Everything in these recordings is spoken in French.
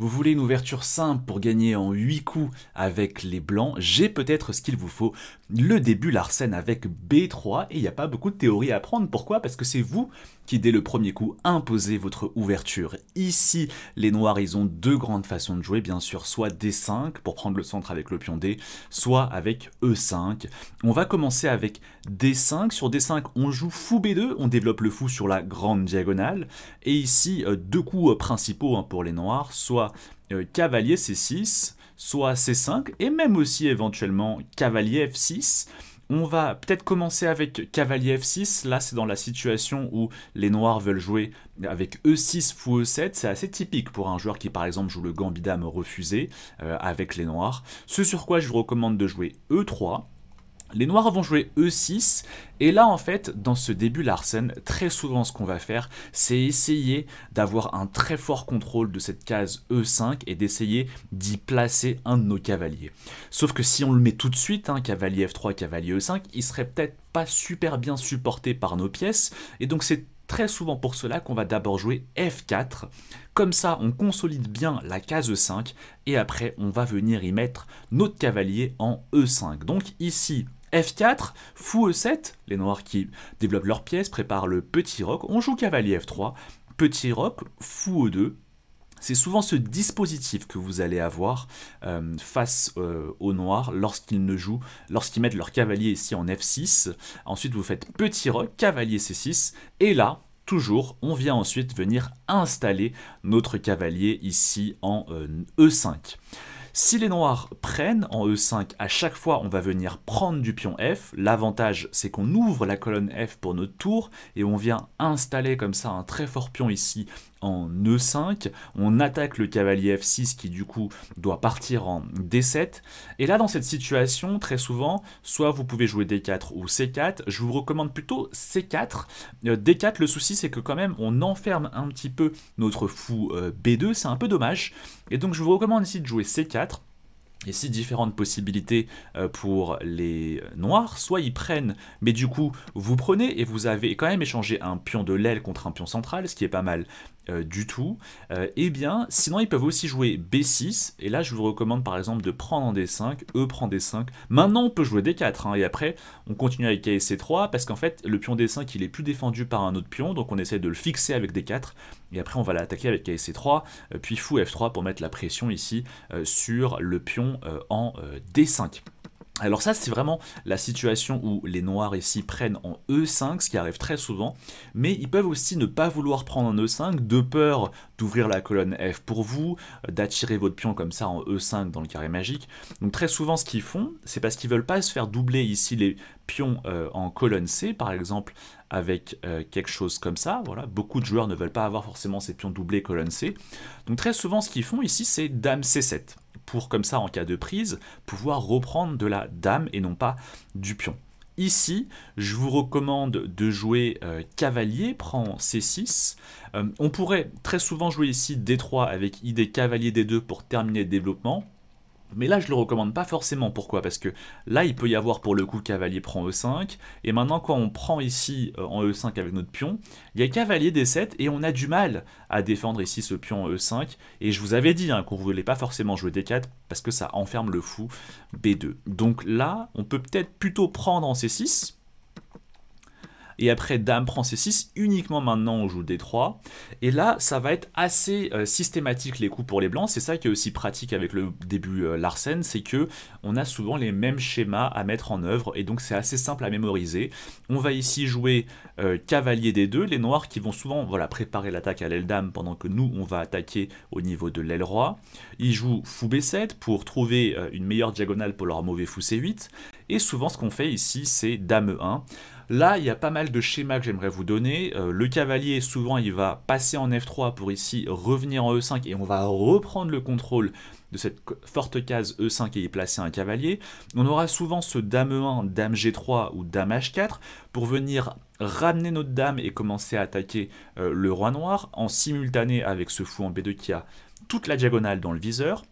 Vous voulez une ouverture simple pour gagner en 8 coups avec les blancs, j'ai peut-être ce qu'il vous faut. Le début l'arsène avec B3 et il n'y a pas beaucoup de théorie à apprendre. Pourquoi Parce que c'est vous qui dès le premier coup imposez votre ouverture. Ici, les noirs, ils ont deux grandes façons de jouer, bien sûr, soit D5 pour prendre le centre avec le pion D, soit avec E5. On va commencer avec D5. Sur D5, on joue fou B2, on développe le fou sur la grande diagonale. Et ici, euh, deux coups euh, principaux hein, pour les noirs, soit euh, cavalier C6, soit C5, et même aussi éventuellement cavalier F6. On va peut-être commencer avec cavalier f6. Là, c'est dans la situation où les noirs veulent jouer avec e6 ou e7. C'est assez typique pour un joueur qui, par exemple, joue le gambit dame refusé euh, avec les noirs. Ce sur quoi je vous recommande de jouer e3 les noirs vont jouer E6, et là en fait, dans ce début Larsen, très souvent ce qu'on va faire, c'est essayer d'avoir un très fort contrôle de cette case E5 et d'essayer d'y placer un de nos cavaliers. Sauf que si on le met tout de suite, Un hein, cavalier F3, cavalier E5, il serait peut-être pas super bien supporté par nos pièces, et donc c'est très souvent pour cela qu'on va d'abord jouer F4. Comme ça, on consolide bien la case E5 et après, on va venir y mettre notre cavalier en E5. Donc ici, F4, fou E7, les noirs qui développent leurs pièces, préparent le petit rock, on joue cavalier F3, petit rock, fou E2, c'est souvent ce dispositif que vous allez avoir euh, face euh, aux noirs lorsqu'ils ne jouent, lorsqu'ils mettent leur cavalier ici en F6. Ensuite, vous faites petit rock, cavalier C6. Et là, toujours, on vient ensuite venir installer notre cavalier ici en E5. Euh, e si les noirs prennent en E5, à chaque fois on va venir prendre du pion F. L'avantage c'est qu'on ouvre la colonne F pour notre tour et on vient installer comme ça un très fort pion ici en E5, on attaque le cavalier F6 qui du coup doit partir en D7, et là dans cette situation, très souvent, soit vous pouvez jouer D4 ou C4, je vous recommande plutôt C4, euh, D4 le souci c'est que quand même on enferme un petit peu notre fou euh, B2, c'est un peu dommage, et donc je vous recommande ici de jouer C4, Ici, différentes possibilités euh, pour les noirs. Soit ils prennent, mais du coup, vous prenez et vous avez quand même échangé un pion de l'aile contre un pion central, ce qui est pas mal euh, du tout, et euh, eh bien, sinon ils peuvent aussi jouer B6, et là je vous recommande par exemple de prendre en D5, E prend D5, maintenant on peut jouer D4, hein. et après on continue avec KSC3, parce qu'en fait le pion D5 il est plus défendu par un autre pion, donc on essaie de le fixer avec D4, et après on va l'attaquer avec KSC3, euh, puis fou F3 pour mettre la pression ici sur le pion en D5. Alors ça, c'est vraiment la situation où les noirs ici prennent en E5, ce qui arrive très souvent, mais ils peuvent aussi ne pas vouloir prendre en E5 de peur d'ouvrir la colonne F pour vous, euh, d'attirer votre pion comme ça en E5 dans le carré magique. Donc très souvent, ce qu'ils font, c'est parce qu'ils veulent pas se faire doubler ici les pions euh, en colonne C, par exemple, avec euh, quelque chose comme ça. Voilà, beaucoup de joueurs ne veulent pas avoir forcément ces pions doublés colonne C. Donc très souvent, ce qu'ils font ici, c'est dame C7 pour comme ça en cas de prise pouvoir reprendre de la dame et non pas du pion. Ici, je vous recommande de jouer euh, cavalier, prend C6. Euh, on pourrait très souvent jouer ici D3 avec idée cavalier D2 pour terminer le développement. Mais là, je le recommande pas forcément. Pourquoi Parce que là, il peut y avoir pour le coup cavalier prend e5. Et maintenant, quand on prend ici euh, en e5 avec notre pion, il y a cavalier d7 et on a du mal à défendre ici ce pion en e5. Et je vous avais dit hein, qu'on ne voulait pas forcément jouer d4 parce que ça enferme le fou b2. Donc là, on peut peut-être plutôt prendre en c6 et après, Dame prend C6. Uniquement maintenant, on joue D3. Et là, ça va être assez euh, systématique les coups pour les blancs. C'est ça qui est aussi pratique avec le début euh, Larsen, c'est que on a souvent les mêmes schémas à mettre en œuvre. Et donc, c'est assez simple à mémoriser. On va ici jouer euh, cavalier D2. Les noirs qui vont souvent voilà, préparer l'attaque à l'aile Dame pendant que nous, on va attaquer au niveau de l'aile Roi. Ils jouent fou B7 pour trouver une meilleure diagonale pour leur mauvais fou C8. Et souvent, ce qu'on fait ici, c'est Dame E1. Là, il y a pas mal de schémas que j'aimerais vous donner. Euh, le cavalier, souvent, il va passer en F3 pour ici revenir en E5 et on va reprendre le contrôle de cette forte case E5 et y placer un cavalier. On aura souvent ce dame E1, dame G3 ou dame H4 pour venir ramener notre dame et commencer à attaquer euh, le roi noir en simultané avec ce fou en B2 qui a toute la diagonale dans le viseur.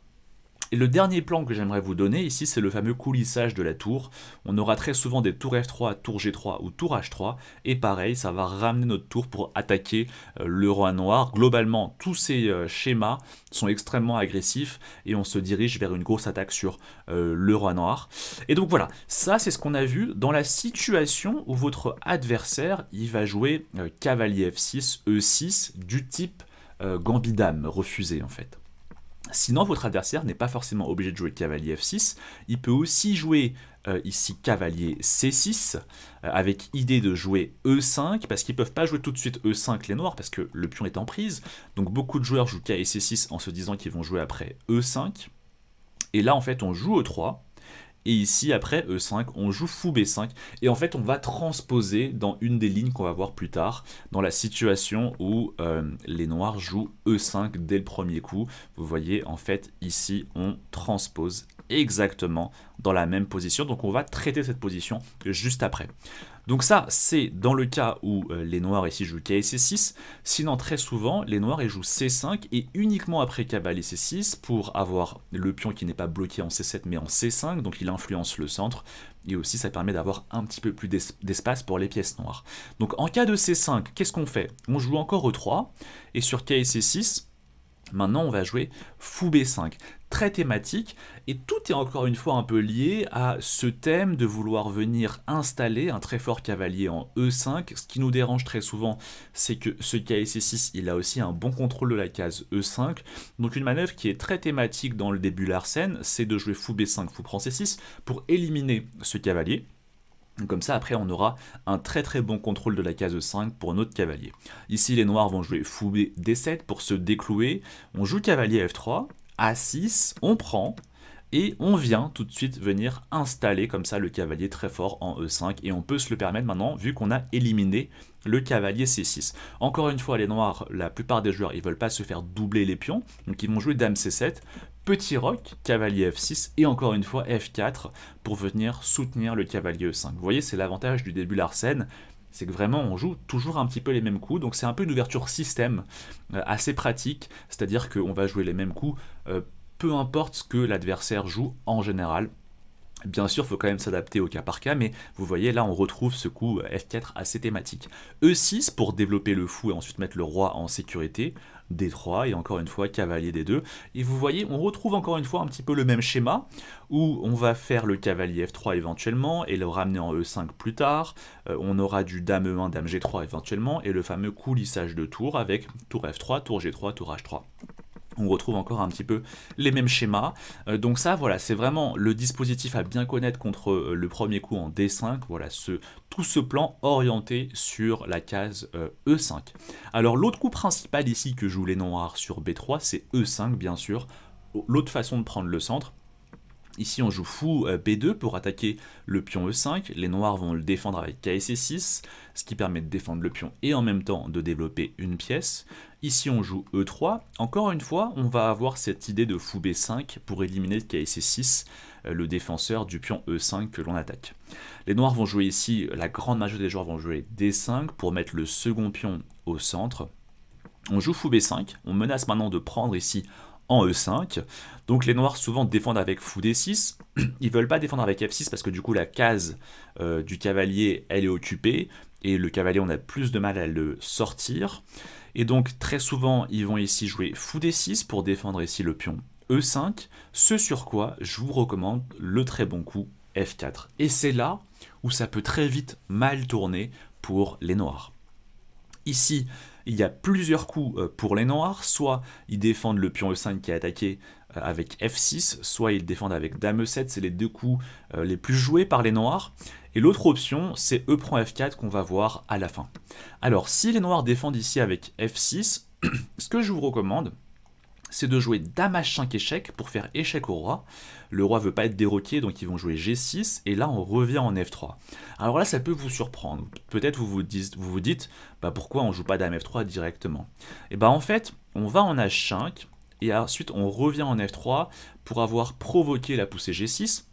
Et le dernier plan que j'aimerais vous donner ici, c'est le fameux coulissage de la tour. On aura très souvent des tours F3, tour G3 ou tour H3. Et pareil, ça va ramener notre tour pour attaquer euh, le roi noir. Globalement, tous ces euh, schémas sont extrêmement agressifs et on se dirige vers une grosse attaque sur euh, le roi noir. Et donc voilà, ça c'est ce qu'on a vu dans la situation où votre adversaire, il va jouer cavalier F6, E6 du type gambidame, refusé en fait. Sinon, votre adversaire n'est pas forcément obligé de jouer cavalier f6. Il peut aussi jouer euh, ici cavalier c6, euh, avec idée de jouer e5, parce qu'ils ne peuvent pas jouer tout de suite e5 les noirs, parce que le pion est en prise. Donc beaucoup de joueurs jouent k et c6 en se disant qu'ils vont jouer après e5. Et là, en fait, on joue e3, et ici, après E5, on joue fou B5. Et en fait, on va transposer dans une des lignes qu'on va voir plus tard, dans la situation où euh, les noirs jouent E5 dès le premier coup. Vous voyez, en fait, ici, on transpose exactement dans la même position. Donc on va traiter cette position juste après. Donc ça, c'est dans le cas où euh, les noirs ici jouent K 6 sinon très souvent, les noirs ils jouent C5 et uniquement après cavalier C6 pour avoir le pion qui n'est pas bloqué en C7 mais en C5, donc il influence le centre, et aussi ça permet d'avoir un petit peu plus d'espace pour les pièces noires. Donc en cas de C5, qu'est-ce qu'on fait On joue encore E3, et sur K C6, Maintenant, on va jouer fou B5. Très thématique, et tout est encore une fois un peu lié à ce thème de vouloir venir installer un très fort cavalier en E5. Ce qui nous dérange très souvent, c'est que ce KSC6, il a aussi un bon contrôle de la case E5. Donc une manœuvre qui est très thématique dans le début de l'arsène, c'est de jouer fou B5, fou prend C6, pour éliminer ce cavalier. Comme ça, après, on aura un très très bon contrôle de la case e 5 pour notre cavalier. Ici, les noirs vont jouer fou D7 pour se déclouer. On joue cavalier F3, A6, on prend, et on vient tout de suite venir installer comme ça le cavalier très fort en E5 et on peut se le permettre maintenant vu qu'on a éliminé le cavalier C6. Encore une fois les noirs, la plupart des joueurs ils veulent pas se faire doubler les pions donc ils vont jouer dame C7 petit roc, cavalier f6 et encore une fois f4 pour venir soutenir le cavalier e5. Vous voyez, c'est l'avantage du début Larsen, c'est que vraiment on joue toujours un petit peu les mêmes coups, donc c'est un peu une ouverture système euh, assez pratique, c'est-à-dire qu'on va jouer les mêmes coups euh, peu importe ce que l'adversaire joue en général, Bien sûr, il faut quand même s'adapter au cas par cas, mais vous voyez, là, on retrouve ce coup euh, F4 assez thématique. E6 pour développer le fou et ensuite mettre le roi en sécurité. D3 et encore une fois, cavalier D2. Et vous voyez, on retrouve encore une fois un petit peu le même schéma, où on va faire le cavalier F3 éventuellement, et le ramener en E5 plus tard. Euh, on aura du dame E1, dame G3 éventuellement, et le fameux coulissage de tour avec tour F3, tour G3, tour H3 on retrouve encore un petit peu les mêmes schémas. Euh, donc ça, voilà, c'est vraiment le dispositif à bien connaître contre euh, le premier coup en D5. Voilà, ce, tout ce plan orienté sur la case E5. Euh, e Alors l'autre coup principal ici que jouent les noirs sur B3, c'est E5, bien sûr. L'autre façon de prendre le centre. Ici, on joue fou euh, B2 pour attaquer le pion E5. Les noirs vont le défendre avec KSC6, ce qui permet de défendre le pion et en même temps de développer une pièce. Ici, on joue E3. Encore une fois, on va avoir cette idée de fou B5 pour éliminer KSC6, euh, le défenseur du pion E5 que l'on attaque. Les noirs vont jouer ici, la grande majorité des joueurs vont jouer D5 pour mettre le second pion au centre. On joue fou B5, on menace maintenant de prendre ici en E5. Donc les noirs souvent défendent avec fou D6. Ils veulent pas défendre avec F6 parce que du coup la case euh, du cavalier elle est occupée et le cavalier on a plus de mal à le sortir. Et donc très souvent ils vont ici jouer fou D6 pour défendre ici le pion E5. Ce sur quoi je vous recommande le très bon coup F4. Et c'est là où ça peut très vite mal tourner pour les noirs. Ici, il y a plusieurs coups euh, pour les noirs, soit ils défendent le pion E5 qui est attaqué euh, avec F6, soit ils défendent avec Dame E7, c'est les deux coups euh, les plus joués par les noirs. Et l'autre option, c'est E prend F4 qu'on va voir à la fin. Alors, si les noirs défendent ici avec F6, ce que je vous recommande, c'est de jouer Dame H5 échec pour faire échec au roi. Le roi veut pas être déroqué, donc ils vont jouer G6, et là on revient en F3. Alors là, ça peut vous surprendre. Peut-être vous vous, dites, bah pourquoi on joue pas Dame F3 directement Et eh bah ben, en fait, on va en H5, et ensuite on revient en F3 pour avoir provoqué la poussée G6.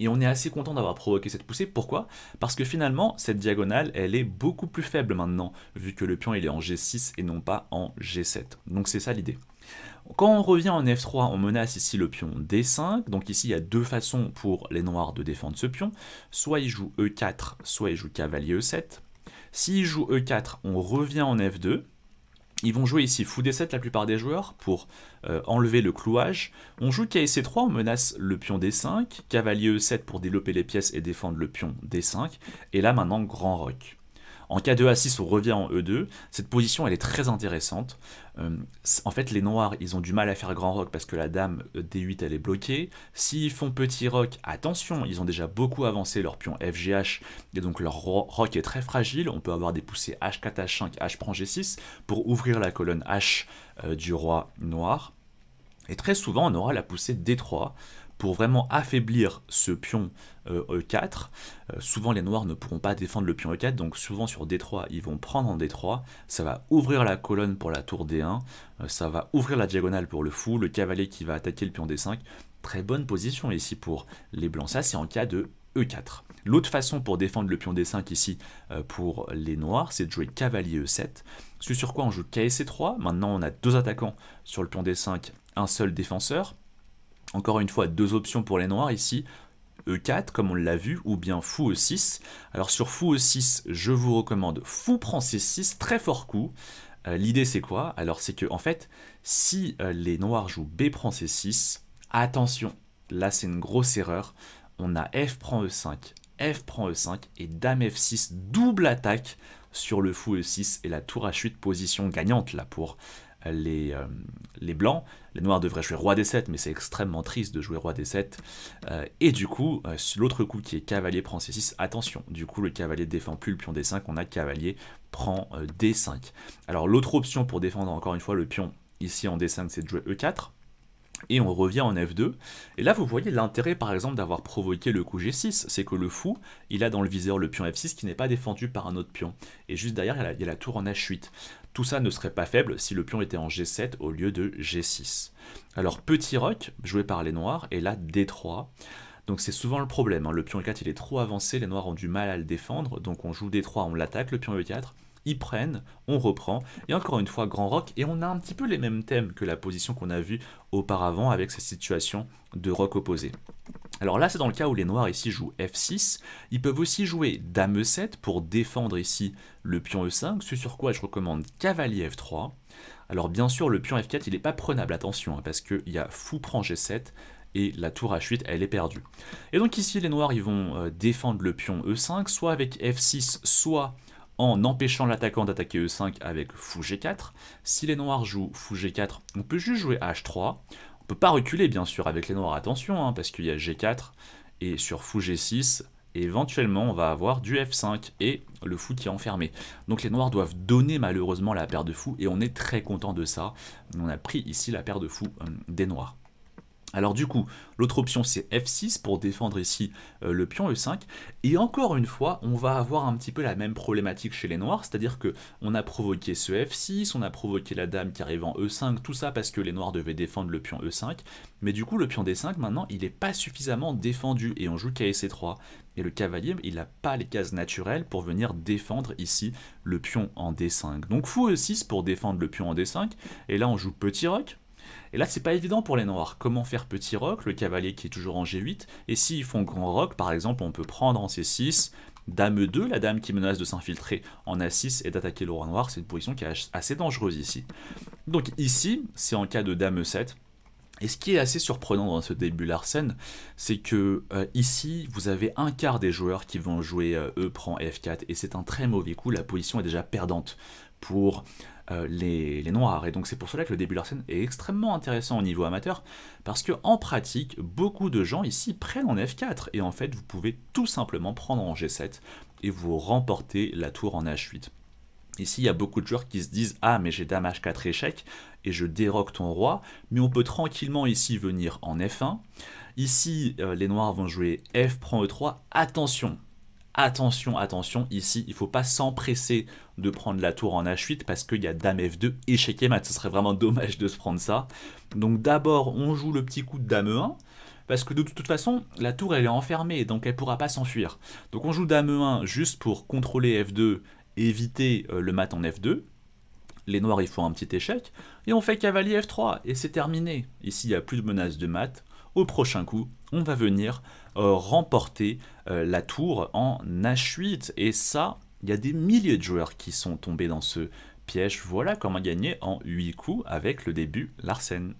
Et on est assez content d'avoir provoqué cette poussée. Pourquoi Parce que finalement, cette diagonale, elle est beaucoup plus faible maintenant, vu que le pion il est en G6 et non pas en G7. Donc c'est ça l'idée. Quand on revient en F3, on menace ici le pion D5. Donc ici, il y a deux façons pour les noirs de défendre ce pion. Soit ils jouent E4, soit ils jouent cavalier E7. s'ils jouent E4, on revient en F2. Ils vont jouer ici fou D7 e la plupart des joueurs pour euh, enlever le clouage. On joue KC3, on menace le pion D5, cavalier E7 pour développer les pièces et défendre le pion D5. Et là maintenant, grand Rock. En K2 A6, on revient en E2. Cette position, elle est très intéressante. Euh, en fait, les noirs, ils ont du mal à faire grand rock parce que la dame euh, D8, elle est bloquée. S'ils font petit rock, attention, ils ont déjà beaucoup avancé leur pion FGH et donc leur rock est très fragile. On peut avoir des poussées H4, H5, H prend G6 pour ouvrir la colonne H euh, du roi noir. Et très souvent, on aura la poussée D3 pour vraiment affaiblir ce pion E4. Euh, e euh, souvent les noirs ne pourront pas défendre le pion E4, donc souvent sur D3 ils vont prendre en D3, ça va ouvrir la colonne pour la tour D1, euh, ça va ouvrir la diagonale pour le fou, le cavalier qui va attaquer le pion D5. Très bonne position ici pour les blancs, ça c'est en cas de E4. L'autre façon pour défendre le pion D5 ici pour les noirs, c'est de jouer cavalier E7. Ce sur quoi on joue ksc 3 Maintenant, on a deux attaquants sur le pion D5, un seul défenseur. Encore une fois, deux options pour les noirs ici. E4, comme on l'a vu, ou bien fou E6. Alors sur fou E6, je vous recommande fou prend C6, très fort coup. Euh, l'idée c'est quoi Alors c'est que en fait, si euh, les noirs jouent B prend C6, attention, là c'est une grosse erreur. On a F prend E5, F prend E5 et Dame F6, double attaque sur le fou E6 et la tour à chute position gagnante là pour euh, les, blancs. Les noirs devraient jouer roi d 7, mais c'est extrêmement triste de jouer roi d 7. Euh, et du coup, euh, l'autre coup qui est cavalier prend c6, attention, du coup le cavalier défend plus le pion d5, on a cavalier prend d5. Alors l'autre option pour défendre encore une fois le pion ici en d5, c'est de jouer e4 et on revient en F2. Et là, vous voyez l'intérêt, par exemple, d'avoir provoqué le coup G6, c'est que le fou, il a dans le viseur le pion F6 qui n'est pas défendu par un autre pion. Et juste derrière, il y a la, tour en H8. Tout ça ne serait pas faible si le pion était en G7 au lieu de G6. Alors petit roc, joué par les noirs, et là D3. Donc c'est souvent le problème, hein. le pion E4 il est trop avancé, les noirs ont du mal à le défendre, donc on joue D3, on l'attaque, le pion E4, ils prennent, on reprend, et encore une fois, grand rock, et on a un petit peu les mêmes thèmes que la position qu'on a vue auparavant avec cette situation de rock opposé. Alors là, c'est dans le cas où les noirs ici jouent f6. Ils peuvent aussi jouer dame e7 pour défendre ici le pion e5, ce sur quoi je recommande cavalier f3. Alors bien sûr, le pion f4, il n'est pas prenable, attention, hein, parce qu'il y a fou prend g7, et la tour h8 elle est perdue. Et donc ici les noirs ils vont euh, défendre le pion e5 soit avec f6 soit en empêchant l'attaquant d'attaquer e5 avec fou g4. Si les noirs jouent fou g4 on peut juste jouer h3. On peut pas reculer, bien sûr, avec les noirs, attention, hein, parce qu'il y a G4, et sur fou G6, éventuellement on va avoir du F5 et le fou qui est enfermé. Donc les noirs doivent donner malheureusement la paire de fous, et on est très content de ça. On a pris ici la paire de fous euh, des noirs. Alors du coup, l'autre option c'est F6 pour défendre ici euh, le pion E5. Et encore une fois, on va avoir un petit peu la même problématique chez les Noirs, c'est-à-dire que on a provoqué ce F6, on a provoqué la dame qui arrive en E5, tout ça parce que les Noirs devaient défendre le pion E5. Mais du coup, le pion D5 maintenant, il n'est pas suffisamment défendu et on joue ksc e 3 Et le cavalier, il n'a pas les cases naturelles pour venir défendre ici le pion en D5. Donc fou E6 pour défendre le pion en D5. Et là, on joue petit rock. Et là, c'est pas évident pour les noirs. Comment faire petit roc, le cavalier qui est toujours en G8, et s'ils font grand roc, par exemple, on peut prendre en C6, dame 2, la dame qui menace de s'infiltrer en A6 et d'attaquer le roi noir, c'est une position qui est assez dangereuse ici. Donc ici, c'est en cas de dame 7. Et ce qui est assez surprenant dans ce début Larsen, c'est que euh, ici, vous avez un quart des joueurs qui vont jouer euh, E prend F4, et c'est un très mauvais coup, la position est déjà perdante pour euh, les, noirs. Et donc c'est pour cela que le début de leur scène est extrêmement intéressant au niveau amateur, parce que en pratique, beaucoup de gens ici prennent en F4, et en fait vous pouvez tout simplement prendre en G7 et vous remporter la tour en H8. Ici, il y a beaucoup de joueurs qui se disent Ah, mais j'ai dame H4 échec et je déroque ton roi. Mais on peut tranquillement ici venir en F1. Ici, euh, les noirs vont jouer F prend E3. Attention, Attention, attention, ici, il ne faut pas s'empresser de prendre la tour en H8 parce qu'il y a Dame F2 échec et mat. Ce serait vraiment dommage de se prendre ça. Donc d'abord, on joue le petit coup de Dame E1 parce que de toute façon, la tour elle est enfermée, donc elle pourra pas s'enfuir. Donc on joue Dame 1 juste pour contrôler F2, éviter euh, le mat en F2. Les noirs ils font un petit échec, et on fait cavalier F3, et c'est terminé. Ici il n'y a plus de menace de mat. Au prochain coup, on va venir euh, remporter euh, la tour en H8. Et ça, il y a des milliers de joueurs qui sont tombés dans ce piège. Voilà comment gagner en 8 coups avec le début Larsen.